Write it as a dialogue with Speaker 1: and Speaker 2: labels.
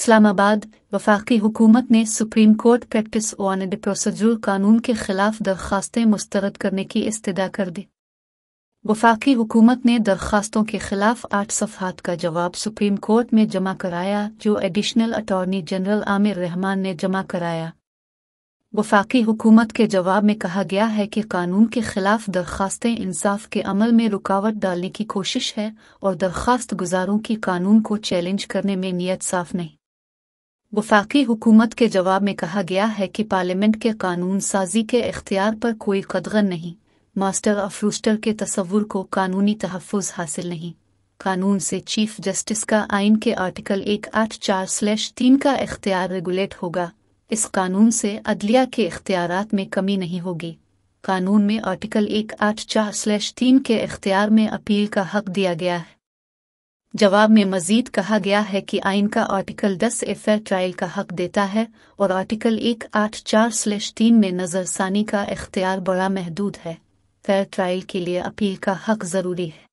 Speaker 1: इस्लामाबाद वफाकी हुकूमत ने supreme court practice on the procedure कानून के खिलाफ दरखास्तें मुस्तरद करने की इस्तः कर दी वफाकी हुकूमत ने दरखास्तों के खिलाफ आठ सफहत का जवाब सुप्रीम कोर्ट में जमा कराया जो additional attorney general Amir Rahman ने जमा कराया वफाकी हुकूमत के जवाब में कहा गया है कि कानून के खिलाफ दरखास्तें इंसाफ के अमल में रुकावट डालने की कोशिश है और दरखास्त गुजारों की कानून को चैलेंज करने में नीयत साफ नहीं वफाकी हुकूमत के जवाब में कहा गया है कि पार्लियामेंट के कानून साजी के अख्तियार पर कोई कदगर नहीं मास्टर ऑफ रूस्टर के तस्वुर को कानूनी तहफ़ हासिल नहीं कानून से चीफ जस्टिस का आइन के आर्टिकल एक आठ चार स्लैश तीन का अख्तियार रेगुलेट होगा इस कानून से अदलिया के अख्तियार में कमी नहीं होगी कानून में आर्टिकल एक आठ चार स्लैश तीन के अख्तियार में अपील का हक दिया गया है जवाब में मजीद कहा गया है कि आइन का आर्टिकल 10 ए ट्रायल का हक देता है और आर्टिकल एक आठ चार स्लेश तीन में नज़रसानी का इख्तियार बड़ा महदूद है फेयर ट्रायल के लिए अपील का हक ज़रूरी है